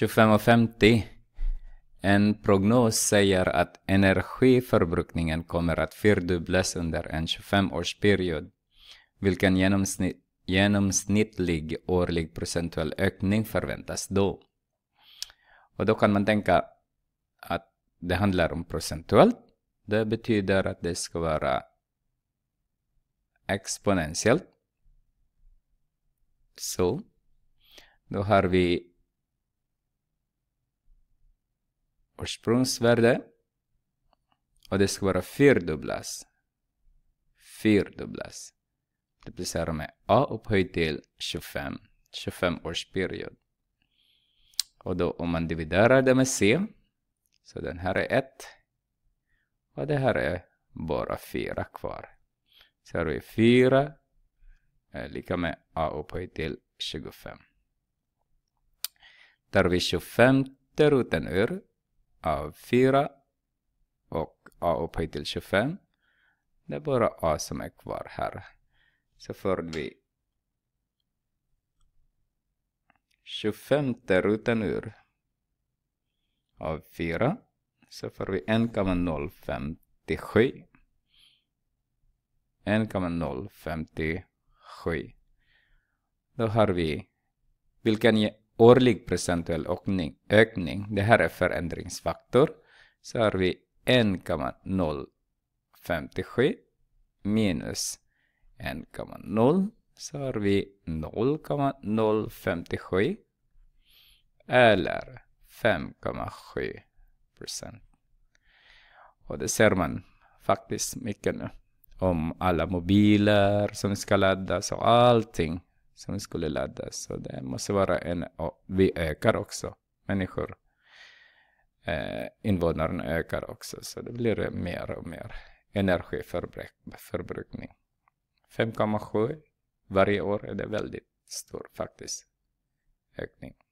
25.50. En prognos säger att energiförbrukningen kommer att fyrdubblas under en 25-årsperiod, vilken genomsnitt, genomsnittlig årlig procentuell ökning förväntas då. Och då kan man tänka att det handlar om procentuellt. Det betyder att det ska vara exponentiellt. Så. Då har vi ursprungsvärde och det ska vara fyrdubblas. Fyrdubblas. Det Multiplicera med a upphöjt till 25, 25 års period. Och då om man dividerar det med c, så den här är 1 och det här är bara 4 kvar. Så har vi 4 är lika med a upphöjt till 25. Tar vi 25 roten ur av 4 och a upphöjt till 25. Det är bara a som är kvar här. Så får vi 25 rutan ur av 4. Så får vi 1,057. 1,057. Då har vi vilken årlig procentuell ökning, ökning. Det här är förändringsfaktor. Så har vi 1,057 minus 1,0 så har vi 0,057 eller 5,7 procent. Och det ser man faktiskt mycket nu. Om alla mobiler som ska laddas och allting som skulle laddas. Så det måste vara en, och vi ökar också, människor, eh, invånarna ökar också, så det blir mer och mer energiförbrukning. 5,7 varje år är det väldigt stor faktiskt ökning.